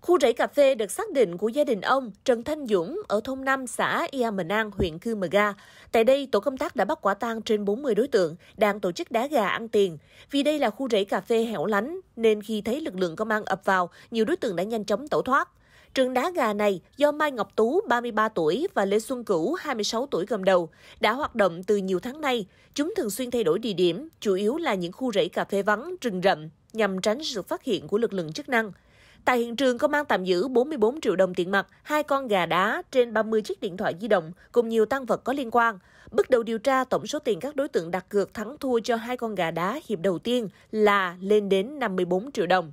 Khu rẫy cà phê được xác định của gia đình ông Trần Thanh Dũng ở thôn 5 xã Ia Mờ Nang, huyện Cư Mờ Ga. Tại đây, tổ công tác đã bắt quả tang trên 40 đối tượng đang tổ chức đá gà ăn tiền. Vì đây là khu rẫy cà phê hẻo lánh, nên khi thấy lực lượng công an ập vào, nhiều đối tượng đã nhanh chóng tẩu thoát. Trường đá gà này do Mai Ngọc Tú, 33 tuổi và Lê Xuân Cửu, 26 tuổi cầm đầu, đã hoạt động từ nhiều tháng nay. Chúng thường xuyên thay đổi địa điểm, chủ yếu là những khu rẫy cà phê vắng, rừng rậm, nhằm tránh sự phát hiện của lực lượng chức năng. Tại hiện trường, công an tạm giữ 44 triệu đồng tiền mặt, hai con gà đá, trên 30 chiếc điện thoại di động cùng nhiều tăng vật có liên quan. Bước đầu điều tra, tổng số tiền các đối tượng đặt cược thắng thua cho hai con gà đá hiệp đầu tiên là lên đến 54 triệu đồng.